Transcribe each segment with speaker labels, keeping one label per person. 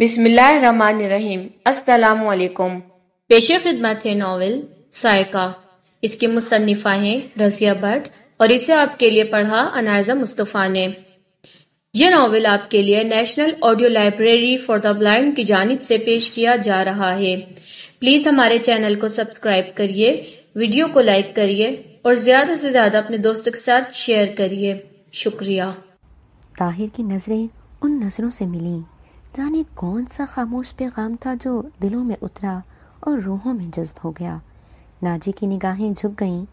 Speaker 1: बिसमीम् अलैक्म पेश खिदमत है नावल सायका इसके मुसनफ़ा है रजिया भट्ट और इसे आपके लिए पढ़ा अनायजा मुस्तफ़ा ने यह नावल आपके लिए national audio library for the blind की जानब से पेश किया जा रहा है प्लीज़ हमारे चैनल को सब्सक्राइब करिए वीडियो को लाइक करिए और ज़्यादा से ज़्यादा अपने दोस्तों के साथ शेयर करिए शुक्रिया ताहिर की नज़रें उन नज़रों से मिली जाने कौन सा खामोश पैगाम था जो दिलों में उतरा और रूहों में जज्ब हो गया नाजी की निगाहें झुक गईं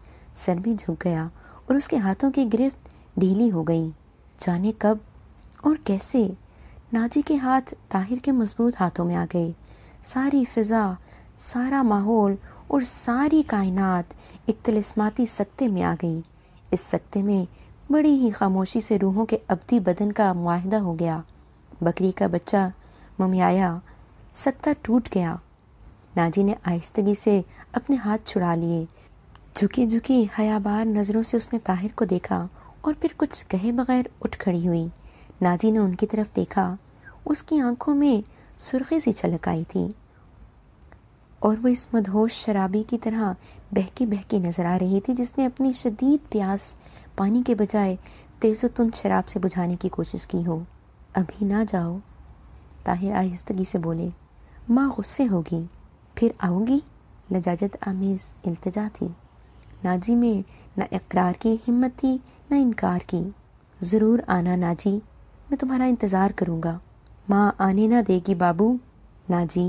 Speaker 1: सर भी झुक गया और उसके हाथों की गिरफ्त ढीली हो गई जाने कब और कैसे नाजी के हाथ ताहिर के मजबूत हाथों में आ गए सारी फिज़ा सारा माहौल और सारी कायनात एक तलस्माती सकते में आ गई इस सकते में बड़ी ही खामोशी से रूहों के अबदी बदन का माहदा हो गया बकरी का बच्चा ममियाया सकता टूट गया नाजी ने आहिस्तगी से अपने हाथ छुड़ा लिए झुकी झुकी हयाबार नज़रों से उसने ताहिर को देखा और फिर कुछ कहे बगैर उठ खड़ी हुई नाजी ने उनकी तरफ देखा उसकी आंखों में सुर्खी सी छलक आई थी और वो इस मदहोश शराबी की तरह बहकी बहकी नज़र आ रही थी जिसने अपनी शदीद प्यास पानी के बजाय तुंद शराब से बुझाने की कोशिश की हो अभी ना जाओ ताहिर आहिस्तगी से बोले माँ गुस्से होगी फिर आओगी लजाजत आमेज़ इल्तजा थी नाजी में ना इकरार की हिम्मत थी ना इनकार की ज़रूर आना नाजी मैं तुम्हारा इंतज़ार करूँगा माँ आने ना देगी बाबू नाजी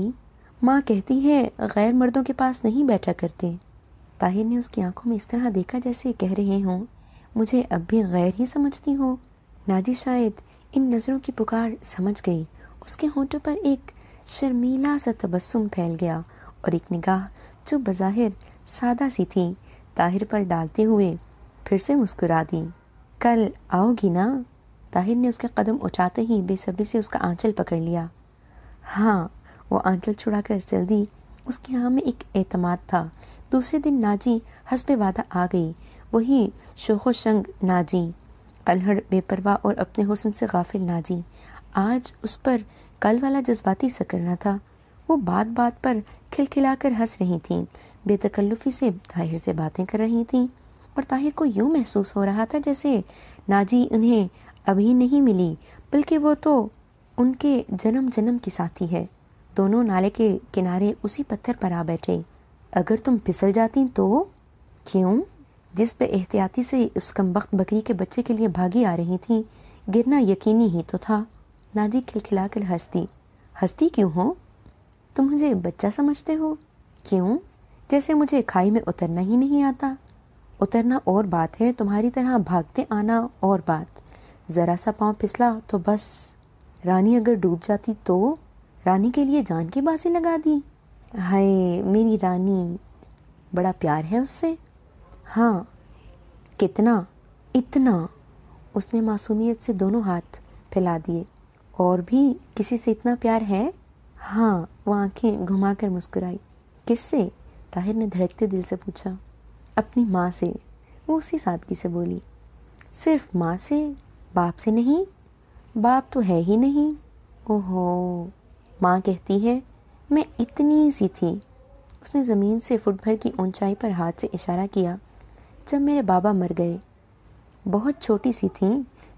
Speaker 1: माँ कहती है गैर मर्दों के पास नहीं बैठा करते ताहिर ने उसकी आंखों में इस तरह देखा जैसे कह रहे हों मुझे अब भी गैर ही समझती हो नाजी शायद इन नज़रों की पुकार समझ गई उसके होठों पर एक शर्मीला सा तबस्सुम फैल गया और एक निगाह जो बज़ाहिर सादा सी थी ताहिर पर डालते हुए फिर से मुस्कुरा दी कल आओगी ना ताहिर ने उसके कदम उठाते ही बेसब्री से उसका आंचल पकड़ लिया हाँ वो आंचल कर जल्दी उसके यहाँ में एक एतमाद था दूसरे दिन नाजी हंसपे वादा आ गई वही शोखो शंग नाजी अनहड़ बेपरवाह और अपने हुसन से गाफिल नाजी आज उस पर कल वाला जज्बाती सकरना था वो बात बात पर खिलखिला कर हंस रही थीं बेतकल्लुफ़ी से ताहिर से बातें कर रही थीं और ताहिर को यूँ महसूस हो रहा था जैसे नाजी उन्हें अभी नहीं मिली बल्कि वो तो उनके जन्म जन्म की साथी है दोनों नाले के किनारे उसी पत्थर पर आ बैठे अगर तुम फिसल जाती तो क्यों जिस पे एहतियाती से उस कमबख्त बकरी के बच्चे के लिए भागी आ रही थी गिरना यकीनी ही तो था नाजी खिलखिला कर हंसती हंसती क्यों हो तुम मुझे बच्चा समझते हो क्यों जैसे मुझे खाई में उतरना ही नहीं आता उतरना और बात है तुम्हारी तरह भागते आना और बात ज़रा सा पाँव फिसला तो बस रानी अगर डूब जाती तो रानी के लिए जान की बाजी लगा दी हाय मेरी रानी बड़ा प्यार है उससे हाँ कितना इतना उसने मासूमियत से दोनों हाथ फैला दिए और भी किसी से इतना प्यार है हाँ वो आंखें घुमाकर मुस्कुराई किससे ताहिर ने धड़कते दिल से पूछा अपनी माँ से वो उसी सादगी से बोली सिर्फ माँ से बाप से नहीं बाप तो है ही नहीं ओहो माँ कहती है मैं इतनी सी थी उसने ज़मीन से फुट भर की ऊंचाई पर हाथ से इशारा किया जब मेरे बाबा मर गए बहुत छोटी सी थी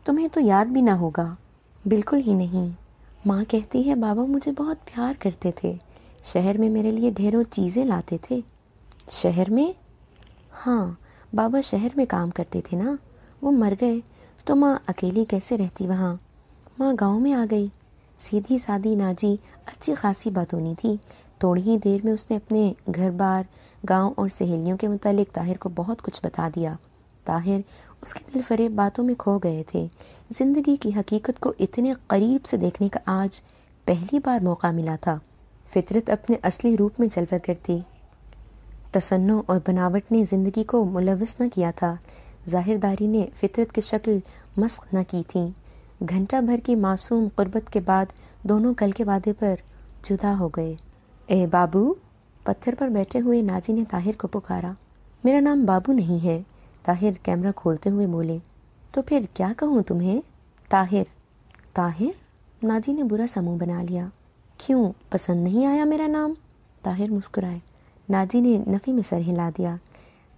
Speaker 1: तुम्हें तो याद भी ना होगा बिल्कुल ही नहीं माँ कहती है बाबा मुझे बहुत प्यार करते थे शहर में मेरे लिए ढेरों चीज़ें लाते थे शहर में हाँ बाबा शहर में काम करते थे ना वो मर गए तो माँ अकेली कैसे रहती वहाँ माँ गांव में आ गई सीधी सादी नाजी अच्छी खासी बातोनी थी थोड़ी ही देर में उसने अपने घर बार गांव और सहेलियों के मुतालिक ताहिर को बहुत कुछ बता दिया ताहिर उसके दिल फरेब बातों में खो गए थे ज़िंदगी की हकीकत को इतने करीब से देखने का आज पहली बार मौका मिला था फितरत अपने असली रूप में जलवा करती तसन्नों और बनावट ने ज़िंदगी को मुलवस न किया था जाहिरदारी ने फितरत की शक्ल मस्क न की थी घंटा भर की मासूम गुरबत के बाद दोनों कल के वादे पर जुदा हो गए ए बाबू पत्थर पर बैठे हुए नाजी ने ताहिर को पुकारा मेरा नाम बाबू नहीं है ताहिर कैमरा खोलते हुए बोले तो फिर क्या कहूँ तुम्हें ताहिर ताहिर नाजी ने बुरा समूह बना लिया क्यों पसंद नहीं आया मेरा नाम ताहिर मुस्कुराए नाजी ने नफ़ी में सर हिला दिया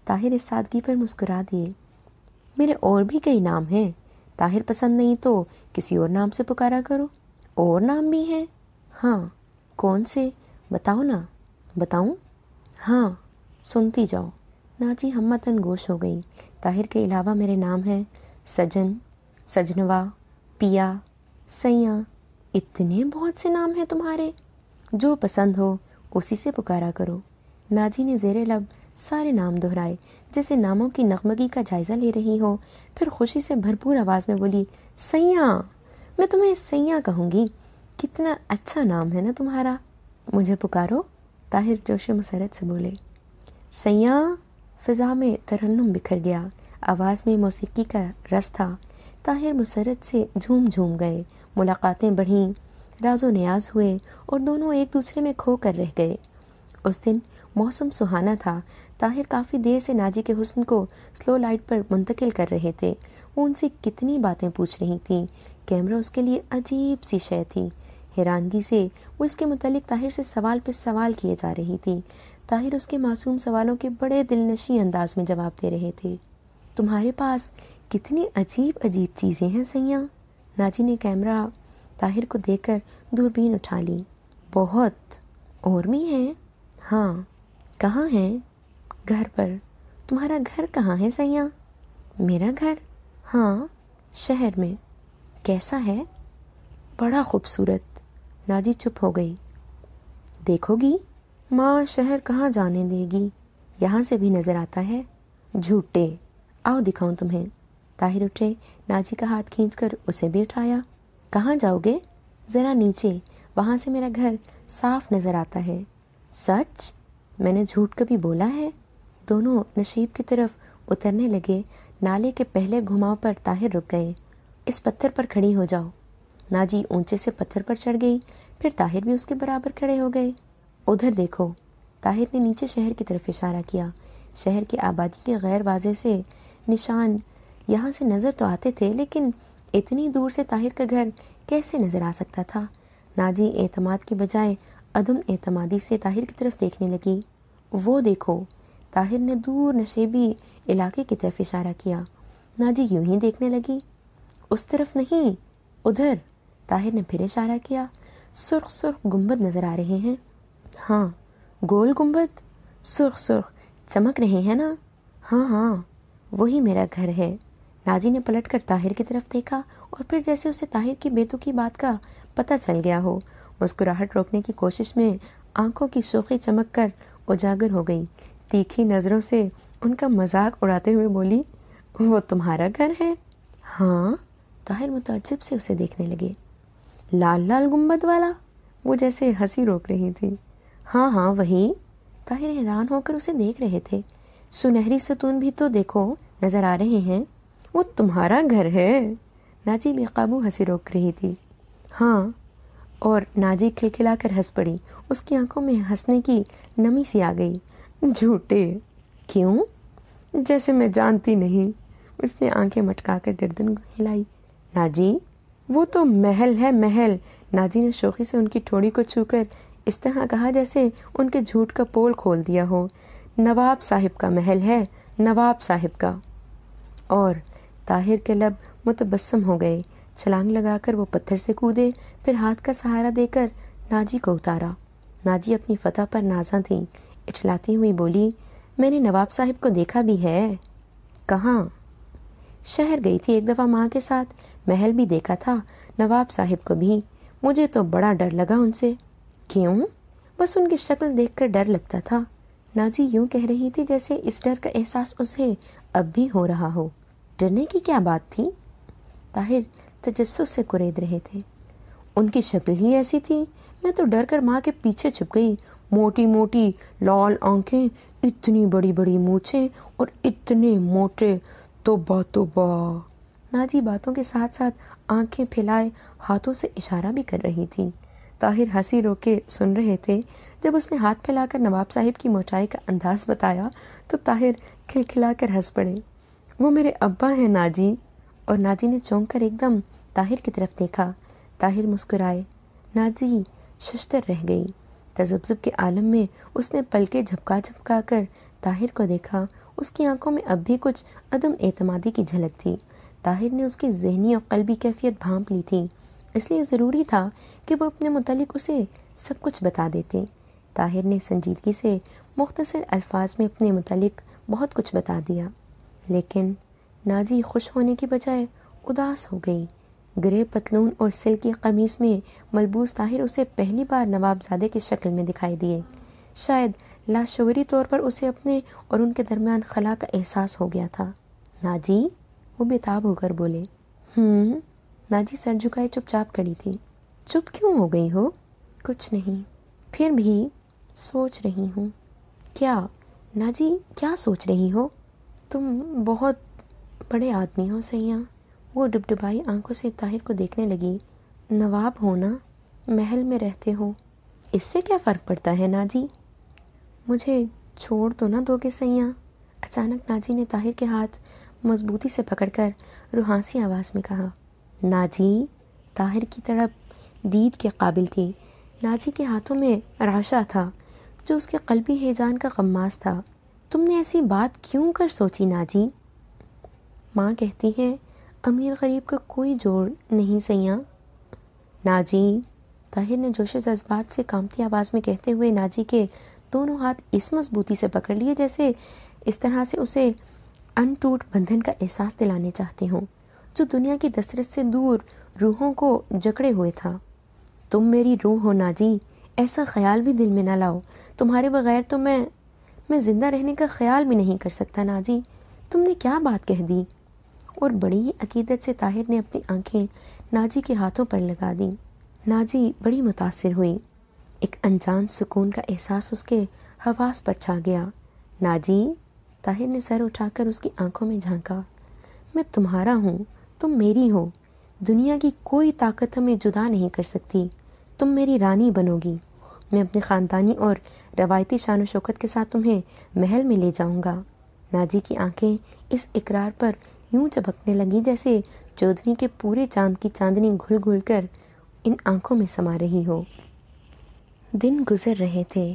Speaker 1: ताहिर इस सादगी पर मुस्कुरा दिए मेरे और भी कई नाम हैं ताहिर पसंद नहीं तो किसी और नाम से पुकारा करो और नाम भी हैं हाँ कौन से बताओ ना बताऊं हाँ सुनती जाओ नाची हमतन गोश हो गई ताहिर के अलावा मेरे नाम हैं सजन सजनवा पिया सैया इतने बहुत से नाम हैं तुम्हारे जो पसंद हो उसी से पुकारा करो नाजी ने जेर लब सारे नाम दोहराए जैसे नामों की नगमगी का जायज़ा ले रही हो फिर खुशी से भरपूर आवाज़ में बोली सैया मैं तुम्हें सैया कहूँगी कितना अच्छा नाम है ना तुम्हारा मुझे पुकारो ताहिर जोश मसरत से बोले सयाह फिज़ा में तरन्नम बिखर गया आवाज़ में मौसीकी का रस था ताहिर मुसरत से झूम झूम गए मुलाकातें बढ़ीं राजो न्याज हुए और दोनों एक दूसरे में खो कर रह गए उस दिन मौसम सुहाना था ताहिर काफ़ी देर से नाजी के हुस्न को स्लो लाइट पर मुंतकिल कर रहे थे वो उनसे कितनी बातें पूछ रही थी कैमरा उसके लिए अजीब सी शय थी हैरानगी से वो इसके मतलब ताहिर से सवाल पे सवाल किए जा रही थी ताहिर उसके मासूम सवालों के बड़े दिलनशी अंदाज में जवाब दे रहे थे तुम्हारे पास कितनी अजीब अजीब चीज़ें हैं सैया नाजी ने कैमरा ताहिर को देखकर दूरबीन उठा ली बहुत और भी हैं हाँ कहाँ हैं घर पर तुम्हारा घर कहाँ है सैया मेरा घर हाँ शहर में कैसा है बड़ा खूबसूरत नाजी चुप हो गई देखोगी माँ शहर कहाँ जाने देगी यहाँ से भी नज़र आता है झूठे आओ दिखाऊं तुम्हें ताहिर उठे नाजी का हाथ खींचकर उसे भी उठाया कहाँ जाओगे ज़रा नीचे वहाँ से मेरा घर साफ नज़र आता है सच मैंने झूठ कभी बोला है दोनों नशीब की तरफ उतरने लगे नाले के पहले घुमाव पर ताहिर रुक गए इस पत्थर पर खड़ी हो जाओ नाजी ऊंचे से पत्थर पर चढ़ गई फिर ताहिर भी उसके बराबर खड़े हो गए उधर देखो ताहिर ने नीचे शहर की तरफ इशारा किया शहर की आबादी के गैर वाजे से निशान यहाँ से नज़र तो आते थे लेकिन इतनी दूर से ताहिर का घर कैसे नज़र आ सकता था नाजी एतमाद के बजाय अदम एतमादी से ताहिर की तरफ देखने लगी वो देखो ताहिर ने दूर नशेबी इलाके की तरफ इशारा किया नाजी यूं ही देखने लगी उस तरफ नहीं उधर ताहिर ने फिर इशारा किया सुर्ख सुर्ख गुंबद नज़र आ रहे हैं हाँ गोल गुंबद सुर्ख सुर्ख चमक रहे हैं ना हाँ हाँ वही मेरा घर है नाजी ने पलट कर ताहिर की तरफ देखा और फिर जैसे उसे ताहिर की बेतुकी बात का पता चल गया हो मुस्कुराहट रोकने की कोशिश में आंखों की सूखी चमक कर उजागर हो गई तीखी नज़रों से उनका मजाक उड़ाते हुए बोली वो तुम्हारा घर है हाँ ताहिर मुतजब से उसे देखने लगे लाल लाल गुम्बद वाला वो जैसे हंसी रोक रही थी हाँ हाँ वही ताहिर हैरान होकर उसे देख रहे थे सुनहरी सतून भी तो देखो नज़र आ रहे हैं वो तुम्हारा घर है नाजी बेकाबू हंसी रोक रही थी हाँ और नाजी खिलखिलाकर हंस पड़ी उसकी आंखों में हंसने की नमी सी आ गई झूठे क्यों जैसे मैं जानती नहीं उसने आंखें कर गर्दन हिलाई नाजी वो तो महल है महल नाजी ने शोखी से उनकी ठोड़ी को छूकर इस तरह कहा जैसे उनके झूठ का पोल खोल दिया हो नवाब साहिब का महल है नवाब साहिब का और ताहिर के लब मुतबसम हो गए छलांग लगाकर वो पत्थर से कूदे फिर हाथ का सहारा देकर नाजी को उतारा नाजी अपनी फतह पर नाजा थी इठलाती हुई बोली मैंने नवाब साहिब को देखा भी है कहाँ शहर गई थी एक दफ़ा माँ के साथ महल भी देखा था नवाब साहिब को भी मुझे तो बड़ा डर लगा उनसे क्यों बस उनकी शक्ल देख डर लगता था नाजी यूं कह रही थी जैसे इस डर का एहसास उसे अब भी हो रहा हो डरने की क्या बात थी ताहिर तजस्स से कुरेद रहे थे उनकी शक्ल ही ऐसी थी मैं तो डर कर माँ के पीछे छुप गई मोटी मोटी लाल आंखें इतनी बड़ी बड़ी मूछें और इतने मोटे तोबा तोबा नाजी बातों के साथ साथ आंखें फैलाए हाथों से इशारा भी कर रही थी ताहिर हंसी रोके सुन रहे थे जब उसने हाथ फैलाकर नवाब साहिब की मोटाई का अंदाज बताया तो ताहिर खिलखिला कर हंस पड़े वो मेरे अब्बा हैं नाजी और नाजी ने चौंक कर एकदम ताहिर की तरफ देखा ताहिर मुस्कुराए नाजी शस्तर रह गई तजब्जब के आलम में उसने पलके झपका झपका कर ताहिर को देखा उसकी आंखों में अब भी कुछ अदम एतमादी की झलक थी ताहिर ने उसकी जहनी और कलबी कैफियत भांप ली थी इसलिए ज़रूरी था कि वो अपने मतलब उसे सब कुछ बता देते ताहिर ने संजीदगी से मुख्तर अल्फाज में अपने मतलब बहुत कुछ बता दिया लेकिन नाजी खुश होने की बजाय उदास हो गई ग्रे पतलून और सिल की कमीज़ में मलबूस ताहिर उसे पहली बार नवाबजादे की शक्ल में दिखाई दिए शायद लाशरी तौर पर उसे अपने और उनके दरमियान खला का एहसास हो गया था नाजी वो बेताब होकर बोले हम्म नाजी सर झुकाए चुपचाप खड़ी थी चुप क्यों हो गई हो कुछ नहीं फिर भी सोच रही हूँ क्या नाजी क्या सोच रही हो तुम बहुत बड़े आदमी हो सैया वो डुबडुबाई आंखों से ताहिर को देखने लगी नवाब हो ना महल में रहते हो इससे क्या फ़र्क पड़ता है नाजी मुझे छोड़ तो ना दोगे सैया अचानक नाजी ने ताहिर के हाथ मजबूती से पकड़कर रूहानसी आवाज़ में कहा नाजी ताहिर की तड़प दीद के काबिल थी नाजी के हाथों में राशा था जो उसके कल्बी हैजान का गम्मास था तुमने ऐसी बात क्यों कर सोची नाजी माँ कहती है अमीर गरीब का कोई जोड़ नहीं सैया नाजी ताहिर ने जोश जज्बात से कामती आवाज़ में कहते हुए नाजी के दोनों हाथ इस मजबूती से पकड़ लिए जैसे इस तरह से उसे अनटूट बंधन का एहसास दिलाने चाहते हूँ जो दुनिया की दशरथ से दूर रूहों को जकड़े हुए था तुम मेरी रूह हो ना जी ऐसा ख्याल भी दिल में ना लाओ तुम्हारे बगैर तो मैं मैं ज़िंदा रहने का ख्याल भी नहीं कर सकता ना जी तुमने क्या बात कह दी और बड़ी ही अकीदत से ताहिर ने अपनी आंखें नाजी के हाथों पर लगा दी नाजी बड़ी मुतासर हुई एक अनजान सुकून का एहसास उसके हवास पर छा गया नाजी ताहिर ने सर उठाकर उसकी आंखों में झांका मैं तुम्हारा हूँ तुम मेरी हो दुनिया की कोई ताकत हमें जुदा नहीं कर सकती तुम मेरी रानी बनोगी मैं अपने ख़ानदानी और रवायती शान शौकत के साथ तुम्हें महल में ले जाऊंगा नाजी की आंखें इस इकरार पर यूं चबकने लगी जैसे चौधरी के पूरे चांद की चांदनी घुल घुल कर इन आंखों में समा रही हो दिन गुजर रहे थे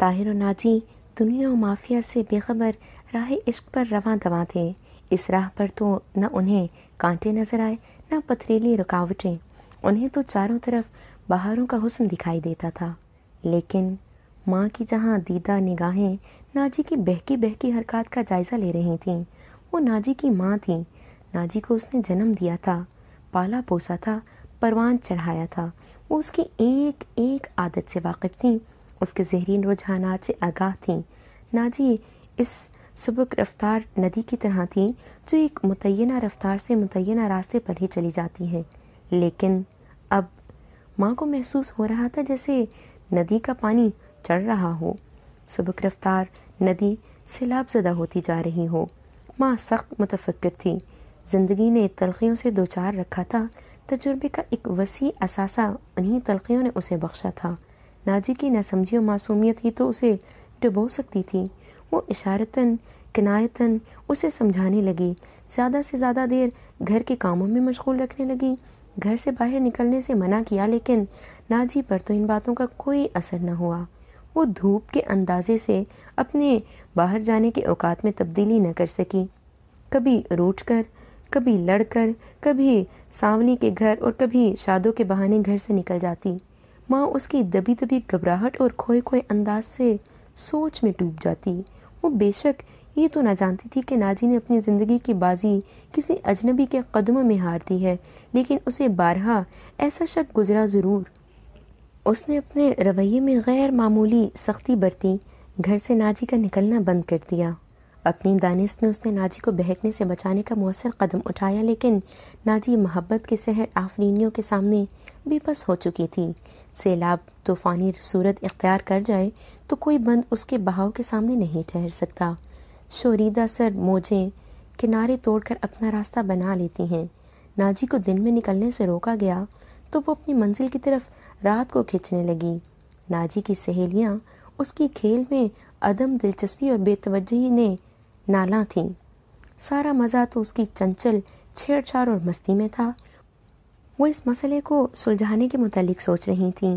Speaker 1: ताहिर और नाजी दुनिया और माफिया से बेखबर राह इश्क पर रवा दवा थे इस राह पर तो न उन्हें कांटे नजर आए न पथरीली रुकावटें उन्हें तो चारों तरफ बहारों का हुस्न दिखाई देता था लेकिन माँ की जहाँ दीदा निगाहें नाजी की बहकी बहकी हरकत का जायज़ा ले रही थीं वो नाजी की माँ थी नाजी को उसने जन्म दिया था पाला पोसा था परवान चढ़ाया था वो उसकी एक एक आदत से वाकिफ़ थी उसके जहरीन रुझाना से आगाह थी नाजी इस सुबुक रफ्तार नदी की तरह थी जो एक मुतैना रफ्तार से मुतना रास्ते पर ही चली जाती है लेकिन अब माँ को महसूस हो रहा था जैसे नदी का पानी चढ़ रहा हो सबक रफ्तार नदी सैलाबजदा होती जा रही हो माँ सख्त मुतफ़र थी ज़िंदगी ने तलखियों से दो चार रखा था तजुर्बे का एक वसी असासा उन्हीं तलखियों ने उसे बख्शा था नाजी की नासमझी और मासूमियत ही तो उसे डुबो सकती थी वो इशारतन किनायतन उसे समझाने लगी ज़्यादा से ज़्यादा देर घर के कामों में मशगूल रखने लगी घर से बाहर निकलने से मना किया लेकिन नाजी पर तो इन बातों का कोई असर न हुआ वो धूप के अंदाजे से अपने बाहर जाने के औकात में तब्दीली न कर सकी कभी रोट कर कभी लड़ कर कभी सांवली के घर और कभी शादों के बहाने घर से निकल जाती माँ उसकी दबी दबी घबराहट और खोए खोए अंदाज से सोच में डूब जाती वो बेशक ये तो ना जानती थी कि नाजी ने अपनी ज़िंदगी की बाजी किसी अजनबी के कदमों में हार दी है लेकिन उसे बारहा ऐसा शक गुजरा ज़रूर उसने अपने रवैये में गैर मामूली सख्ती बरती घर से नाजी का निकलना बंद कर दिया अपनी दानिश में उसने नाजी को बहकने से बचाने का मौसर कदम उठाया लेकिन नाजी मोहब्बत के शहर आफरीनियों के सामने बेबस हो चुकी थी सैलाब तूफ़ानी सूरत इख्तियार कर जाए तो कोई बंद उसके बहाव के सामने नहीं ठहर सकता शोरीदा सर मोजें किनारे तोड़कर अपना रास्ता बना लेती हैं नाजी को दिन में निकलने से रोका गया तो वो अपनी मंजिल की तरफ रात को खींचने लगी नाजी की सहेलियाँ उसकी खेल में अदम दिलचस्पी और बेतवजही ने नाला थीं सारा मज़ा तो उसकी चंचल छेड़छाड़ और मस्ती में था वो इस मसले को सुलझाने के मुतालिक सोच रही थीं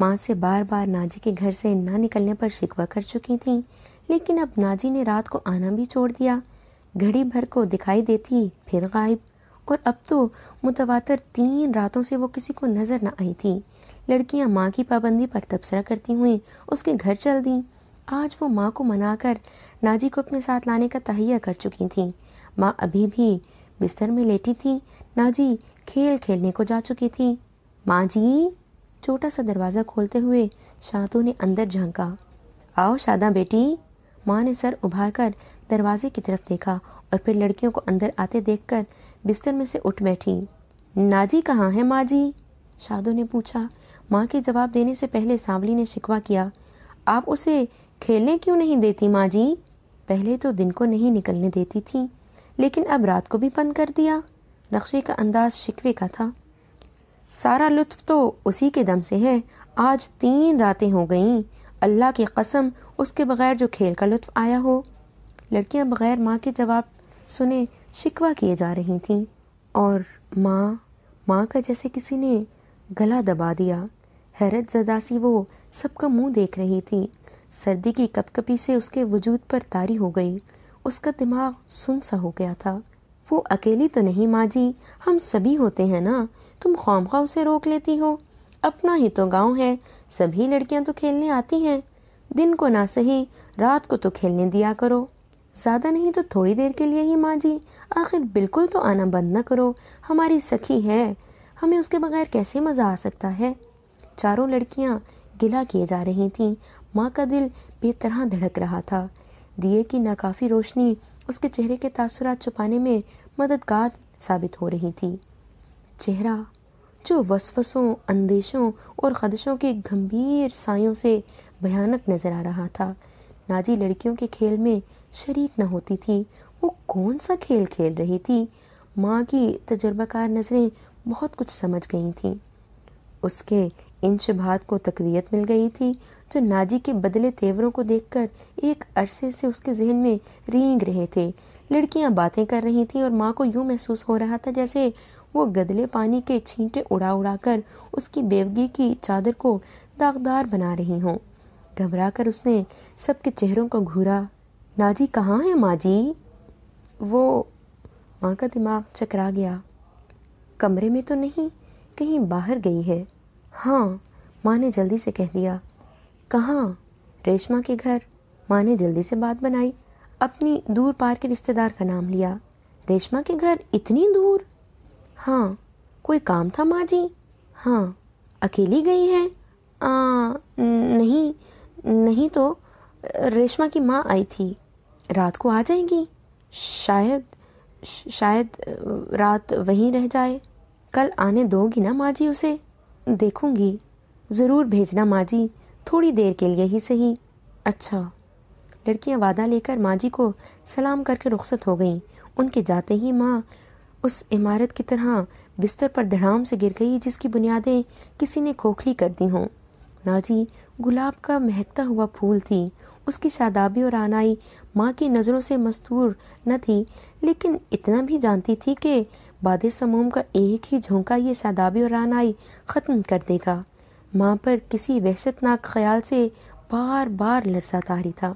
Speaker 1: माँ से बार बार नाजी के घर से ना निकलने पर शिकवा कर चुकी थीं लेकिन अब नाजी ने रात को आना भी छोड़ दिया घड़ी भर को दिखाई देती फिर गायब और अब तो मुतवातर तीन रातों से वो किसी को नज़र न आई थी लड़कियां माँ की पाबंदी पर तबसरा करती हुई उसके घर चल दीं आज वो माँ को मनाकर नाजी को अपने साथ लाने का तहैया कर चुकी थी माँ अभी भी बिस्तर में लेटी थी नाजी खेल खेलने को जा चुकी थी माँ जी छोटा सा दरवाज़ा खोलते हुए शांतु ने अंदर झांका आओ शादा बेटी माँ ने सर उभार कर दरवाजे की तरफ देखा और फिर लड़कियों को अंदर आते कर बिस्तर में से उठ बैठी नाजी कहाँ है माँ जी शादो ने पूछा माँ के जवाब देने से पहले सांवली ने शिकवा किया आप उसे खेलने क्यों नहीं देती माँ जी पहले तो दिन को नहीं निकलने देती थी लेकिन अब रात को भी बंद कर दिया नक्शे का अंदाज शिकवे का था सारा लुत्फ तो उसी के दम से है आज तीन रातें हो गईं अल्लाह की कसम उसके बगैर जो खेल का लुत्फ आया हो लड़कियां बगैर माँ के जवाब सुने शिकवा किए जा रही थीं और माँ माँ का जैसे किसी ने गला दबा दिया हैरत जदासी वो सबका मुंह देख रही थी सर्दी की कपकपी से उसके वजूद पर तारी हो गई उसका दिमाग सुन सा हो गया था वो अकेली तो नहीं माँ जी हम सभी होते हैं ना तुम खौम खा उसे रोक लेती हो अपना ही तो गांव है सभी लड़कियां तो खेलने आती हैं दिन को ना सही रात को तो खेलने दिया करो ज़्यादा नहीं तो थोड़ी देर के लिए ही माँ जी आखिर बिल्कुल तो आना बंद ना करो हमारी सखी है हमें उसके बगैर कैसे मज़ा आ सकता है चारों लड़कियाँ गिला किए जा रही थीं माँ का दिल बेतरह धड़क रहा था दिए की नाकाफ़ी रोशनी उसके चेहरे के तासुरात छुपाने में मददगार साबित हो रही थी चेहरा जो वसवसों अंदेशों और खदशों के गंभीर सायों से भयानक नज़र आ रहा था नाजी लड़कियों के खेल में शरीक न होती थी वो कौन सा खेल खेल रही थी माँ की तजर्बाकार नज़रें बहुत कुछ समझ गई थीं उसके इन भात को तकवीत मिल गई थी जो नाजी के बदले तेवरों को देखकर एक अरसे से उसके जहन में रींग रहे थे लड़कियां बातें कर रही थीं और माँ को यूँ महसूस हो रहा था जैसे वो गदले पानी के छींटे उड़ा उड़ा कर उसकी बेवगी की चादर को दागदार बना रही हों घबरा कर उसने सबके चेहरों को घूरा नाजी कहाँ है माँ जी वो माँ का दिमाग चकरा गया कमरे में तो नहीं कहीं बाहर गई है हाँ माँ ने जल्दी से कह दिया कहाँ रेशमा के घर माँ ने जल्दी से बात बनाई अपनी दूर पार के रिश्तेदार का नाम लिया रेशमा के घर इतनी दूर हाँ कोई काम था माँ जी हाँ अकेली गई है आ, नहीं नहीं तो रेशमा की माँ आई थी रात को आ जाएंगी शायद शायद रात वहीं रह जाए कल आने दोगी ना माँ जी उसे देखूंगी ज़रूर भेजना माँ जी थोड़ी देर के लिए ही सही अच्छा लड़कियाँ वादा लेकर माँ जी को सलाम करके रुखसत हो गईं उनके जाते ही माँ उस इमारत की तरह बिस्तर पर धड़ाम से गिर गई जिसकी बुनियादें किसी ने खोखली कर दी हों जी गुलाब का महकता हुआ फूल थी उसकी शादाबी और आनाई माँ की नज़रों से मस्तूर न थी लेकिन इतना भी जानती थी कि बाद समूम का एक ही झोंका ये शादाबी और रानाई ख़त्म कर देगा माँ पर किसी वहशतनाक ख्याल से बार बार लरसा तारी था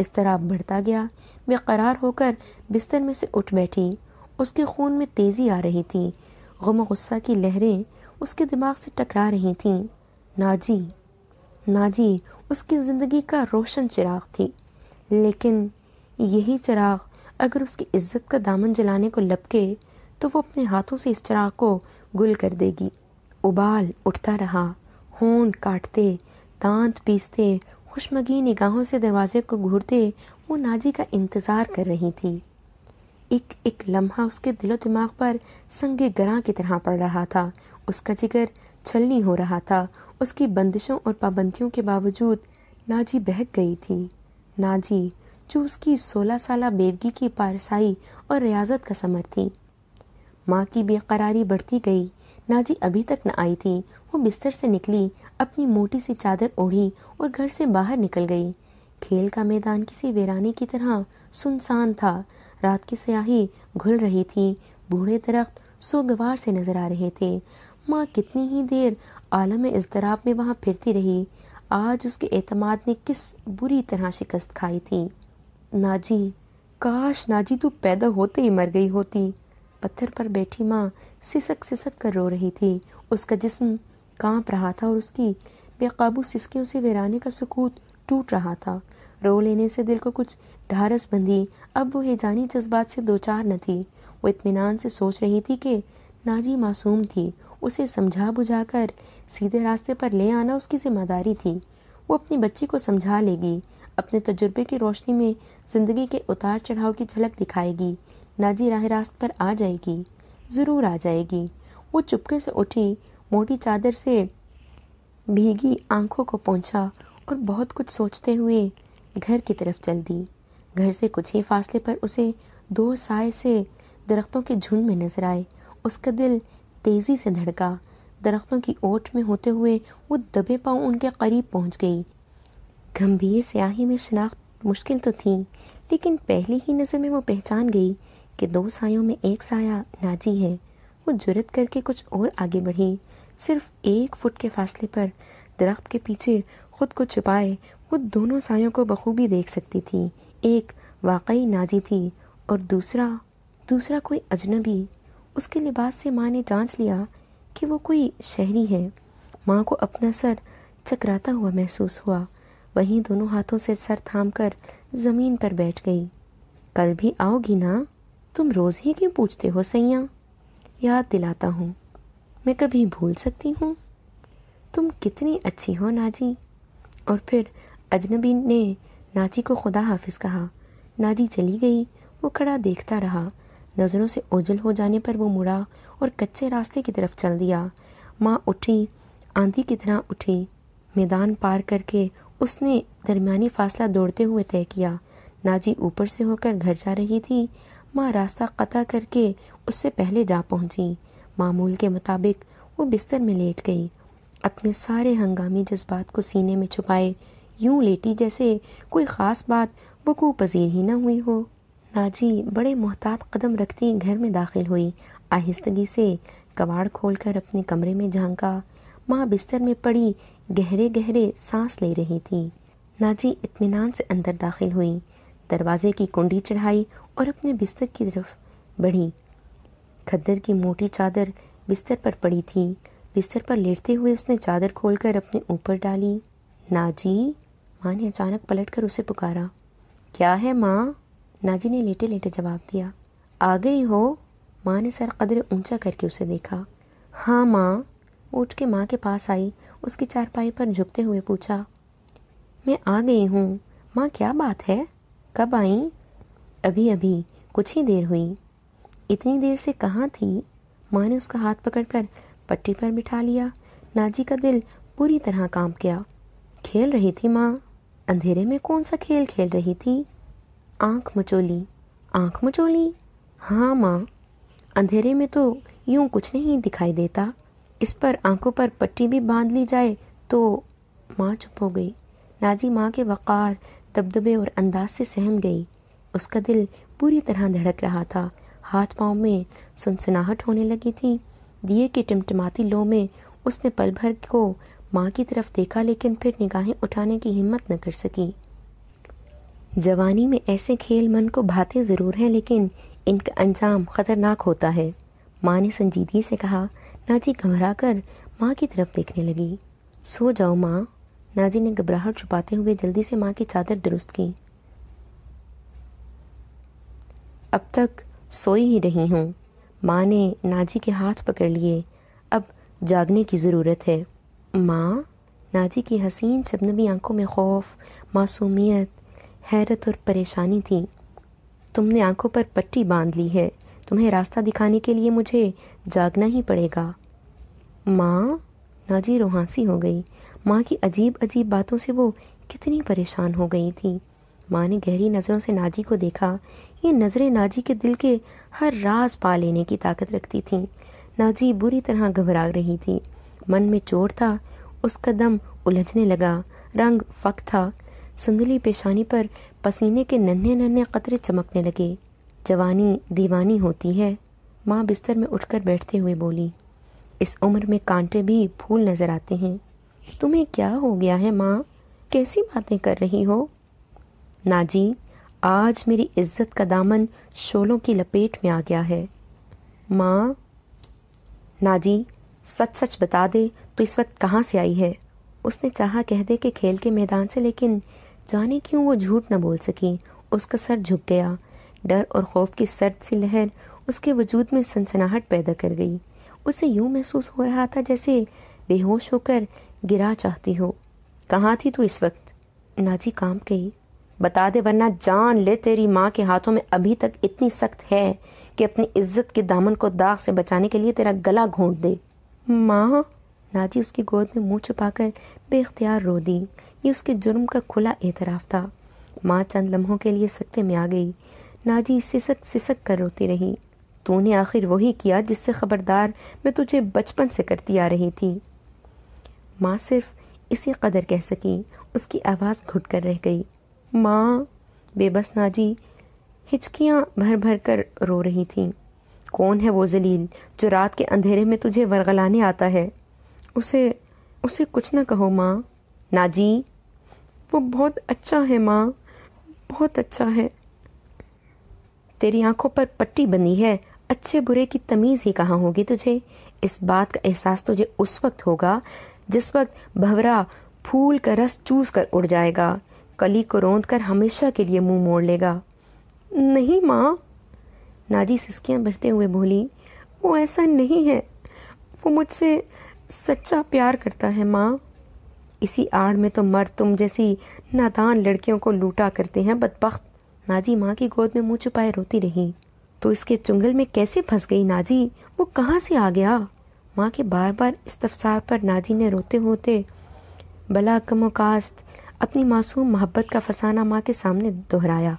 Speaker 1: इस तरह बढ़ता गया बेकरार होकर बिस्तर में से उठ बैठी उसके खून में तेज़ी आ रही थी गम गुस्सा की लहरें उसके दिमाग से टकरा रही थीं नाजी नाजी उसकी ज़िंदगी का रोशन चिराग थी लेकिन यही चिराग अगर उसकी इज़्ज़त का दामन जलाने को लपके तो वो अपने हाथों से इस चराग को गुल कर देगी उबाल उठता रहा होन काटते दांत पीसते खुशमगी निगाहों से दरवाजे को घूरते वो नाजी का इंतज़ार कर रही थी एक एक लम्हा उसके दिलो दिमाग पर संगे गरा की तरह पड़ रहा था उसका जिगर छलनी हो रहा था उसकी बंदिशों और पाबंदियों के बावजूद नाजी बहक गई थी नाजी जो उसकी सोलह साल बेवगी की पारसाई और रियाजत का समर थी माँ की बेकरारी बढ़ती गई नाजी अभी तक न आई थी वो बिस्तर से निकली अपनी मोटी सी चादर ओढ़ी और घर से बाहर निकल गई खेल का मैदान किसी वीराने की तरह सुनसान था रात की स्याही घुल रही थी बूढ़े दरख्त सोगवार से नजर आ रहे थे माँ कितनी ही देर आलम इसतराब में वहाँ फिरती रही आज उसके एतमाद ने किस बुरी तरह शिकस्त खाई थी नाजी काश नाजी तो पैदा होते ही मर गई होती पत्थर पर बैठी माँ सिसक सिसक कर रो रही थी उसका जिस्म कांप रहा था और उसकी बेकाबू सिसकियों से वीराने का सकूत टूट रहा था रो लेने से दिल को कुछ ढारस बंधी अब वो हेजानी जज्बात से दो चार न थी वो इतमान से सोच रही थी कि नाजी मासूम थी उसे समझा बुझा कर सीधे रास्ते पर ले आना उसकी जिम्मेदारी थी वो अपनी बच्ची को समझा लेगी अपने तजुर्बे की रोशनी में ज़िंदगी के उतार चढ़ाव की झलक दिखाएगी नाजी राह रास्त पर आ जाएगी ज़रूर आ जाएगी वो चुपके से उठी मोटी चादर से भीगी आंखों को पहुंचा और बहुत कुछ सोचते हुए घर की तरफ चल दी घर से कुछ ही फासले पर उसे दो साय से दरख्तों के झुंड में नजर आए उसका दिल तेज़ी से धड़का दरख्तों की ओट में होते हुए वो दबे पाँव उनके करीब पहुंच गई गंभीर स्याही में शनाख्त मुश्किल तो थी लेकिन पहली ही नज़र में वो पहचान गई कि दो सायों में एक साया नाजी है वो जुरत करके कुछ और आगे बढ़ी सिर्फ एक फुट के फासले पर दरख्त के पीछे खुद को छुपाए वो दोनों सायों को बखूबी देख सकती थी एक वाकई नाजी थी और दूसरा दूसरा कोई अजनबी उसके लिबास से माँ ने जांच लिया कि वो कोई शहरी है माँ को अपना सर चकराता हुआ महसूस हुआ वहीं दोनों हाथों से सर थाम कर ज़मीन पर बैठ गई कल भी आओगी ना तुम रोज़ ही क्यों पूछते हो सैया याद दिलाता हूँ मैं कभी भूल सकती हूँ तुम कितनी अच्छी हो नाजी और फिर अजनबी ने नाजी को खुदा हाफिज कहा नाजी चली गई वो खड़ा देखता रहा नज़रों से ओझल हो जाने पर वो मुड़ा और कच्चे रास्ते की तरफ चल दिया माँ उठी आंधी की तरह उठी मैदान पार करके उसने दरमिया फासला दौड़ते हुए तय किया नाजी ऊपर से होकर घर जा रही थी माँ रास्ता कता करके उससे पहले जा पहुँची मामूल के मुताबिक वो बिस्तर में लेट गई अपने सारे हंगामी जज्बात को सीने में छुपाए यूं लेटी जैसे कोई ख़ास बात बकू पजीर ही ना हुई हो नाजी बड़े मोहतात कदम रखती घर में दाखिल हुई आहिस्तगी से कबाड़ खोलकर अपने कमरे में झांका माँ बिस्तर में पड़ी गहरे गहरे सांस ले रही थी नाजी इत्मीनान से अंदर दाखिल हुई दरवाजे की कुंडी चढ़ाई और अपने बिस्तर की तरफ बढ़ी खद्दर की मोटी चादर बिस्तर पर पड़ी थी बिस्तर पर लेटते हुए उसने चादर खोलकर अपने ऊपर डाली नाजी माँ ने अचानक पलट कर उसे पुकारा क्या है माँ नाजी ने लेटे लेटे जवाब दिया आ गई हो माँ ने सर कदर ऊंचा करके उसे देखा हाँ माँ उठ के माँ के पास आई उसकी चारपाई पर झुकते हुए पूछा मैं आ गई हूँ माँ क्या बात है कब आई अभी अभी कुछ ही देर हुई इतनी देर से कहाँ थी माँ ने उसका हाथ पकड़कर पट्टी पर बिठा लिया नाजी का दिल पूरी तरह कांप गया खेल रही थी माँ अंधेरे में कौन सा खेल खेल रही थी आँख मचोली आँख मचोली हाँ माँ अंधेरे में तो यूं कुछ नहीं दिखाई देता इस पर आंखों पर पट्टी भी बांध ली जाए तो माँ चुप हो गई नाजी माँ के वक़ार दबदबे और अंदाज से सहम गई उसका दिल पूरी तरह धड़क रहा था हाथ पाँव में सुनसनाहट होने लगी थी दिए की टिमटिमाती लो में उसने पल भर को माँ की तरफ देखा लेकिन फिर निगाहें उठाने की हिम्मत न कर सकी जवानी में ऐसे खेल मन को भाते ज़रूर हैं लेकिन इनका अंजाम ख़तरनाक होता है माँ ने संजीदगी से कहा नाजी घबरा कर माँ की तरफ देखने लगी सो जाओ माँ नाजी ने घबराहट छुपाते हुए जल्दी से माँ की चादर दुरुस्त की अब तक सोई ही रही हूँ माँ ने नाजी के हाथ पकड़ लिए अब जागने की ज़रूरत है माँ नाजी की हसीन शबनबी आंखों में खौफ मासूमियत हैरत और परेशानी थी तुमने आंखों पर पट्टी बांध ली है तुम्हें रास्ता दिखाने के लिए मुझे जागना ही पड़ेगा माँ नाजी रोहांसी हो गई माँ की अजीब अजीब बातों से वो कितनी परेशान हो गई थी माँ ने गहरी नज़रों से नाजी को देखा ये नज़रें नाजी के दिल के हर राज पा लेने की ताकत रखती थीं नाजी बुरी तरह घबरा रही थी मन में चोर था उसका दम उलझने लगा रंग फक था सुंदली पेशानी पर पसीने के नन्हे नन्हे कतरे चमकने लगे जवानी दीवानी होती है माँ बिस्तर में उठकर बैठते हुए बोली इस उम्र में कांटे भी फूल नज़र आते हैं तुम्हें क्या हो गया है माँ कैसी बातें कर रही हो नाजी आज मेरी इज्जत का दामन शोलों की लपेट में आ गया है माँ नाजी सच सच बता दे तो इस वक्त कहाँ से आई है उसने चाहा कह दे कि खेल के मैदान से लेकिन जाने क्यों वो झूठ न बोल सकी उसका सर झुक गया डर और खौफ की सर्द सी लहर उसके वजूद में सनसनाहट पैदा कर गई उसे यूं महसूस हो रहा था जैसे बेहोश होकर गिरा चाहती हो कहाँ थी तू इस वक्त नाजी काम गई बता दे वरना जान ले तेरी माँ के हाथों में अभी तक इतनी सख्त है कि अपनी इज्जत के दामन को दाग से बचाने के लिए तेरा गला घोंट दे माँ नाजी उसकी गोद में मुंह छुपाकर बेख्तियार रो दी ये उसके जुर्म का खुला एतराफ़ था माँ चंद लम्हों के लिए सकते में आ गई नाजी सिसक सिसक कर रोती रही तूने आखिर वही किया जिससे ख़बरदार मैं तुझे बचपन से करती आ रही थी माँ सिर्फ इसी कदर कह सकी उसकी आवाज़ घुट कर रह गई माँ बेबस नाजी हिचकियाँ भर भर कर रो रही थीं कौन है वो जलील जो रात के अंधेरे में तुझे वरगलाने आता है उसे उसे कुछ ना कहो माँ नाजी वो बहुत अच्छा है माँ बहुत अच्छा है तेरी आंखों पर पट्टी बनी है अच्छे बुरे की तमीज़ ही कहाँ होगी तुझे इस बात का एहसास तुझे उस वक्त होगा जिस वक्त भवरा फूल का रस चूस कर उड़ जाएगा कली को रोंद कर हमेशा के लिए मुंह मोड़ लेगा नहीं माँ नाजी सिस्कियाँ भरते हुए बोली वो ऐसा नहीं है वो मुझसे सच्चा प्यार करता है माँ इसी आड़ में तो मर्द तुम जैसी नादान लड़कियों को लूटा करते हैं बदबख्त नाजी माँ की गोद में मुंह छुपाए रोती रही तो इसके चुंगल में कैसे फंस गई नाजी वो कहाँ से आ गया माँ के बार बार इस्तफसार पर नाजी ने रोते होते भला कमोकास्त अपनी मासूम मोहब्बत का फसाना माँ के सामने दोहराया